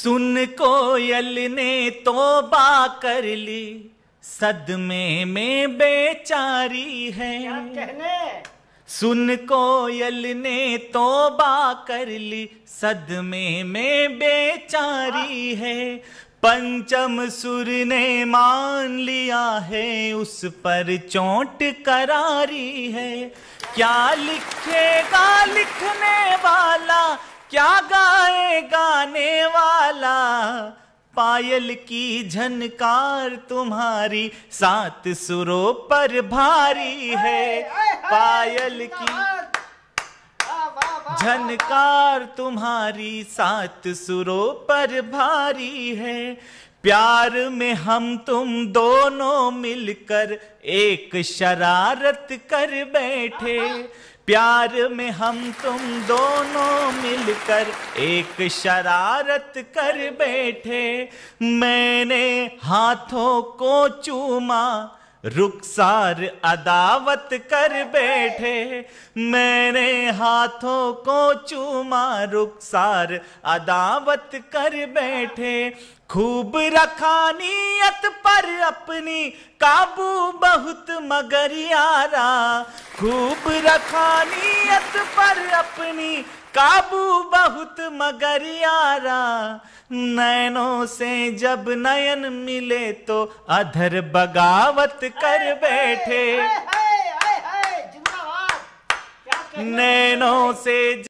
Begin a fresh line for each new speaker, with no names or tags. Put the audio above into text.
सुन कोयल ने तोबा कर ली सदमे में बेचारी है सुन कोयल ने तोबा कर ली सदमे में बेचारी हाँ। है पंचम सुर ने मान लिया है उस पर चोट करारी है क्या लिखेगा लिखने वाला क्या गाए गाने वाला लाला पायल की झनकार तुम्हारी सात सुरों पर भारी है पायल की झनकार तुम्हारी सात सुरों पर भारी है प्यार में हम तुम दोनों मिलकर एक शरारत कर बैठे प्यार में हम तुम दोनों मिलकर एक शरारत कर बैठे मैंने हाथों को चूमा रुखसार अदावत कर बैठे मैंने हाथों को चूमा रुखसार अदावत कर बैठे खूब रखा नीयत पर अपनी काबू बहुत मगर यारा खूब रखा नीयत पर अपनी काबू बहुत मगर यारा नैनों से जब नयन मिले तो अधर बगावत कर बैठे नैनों से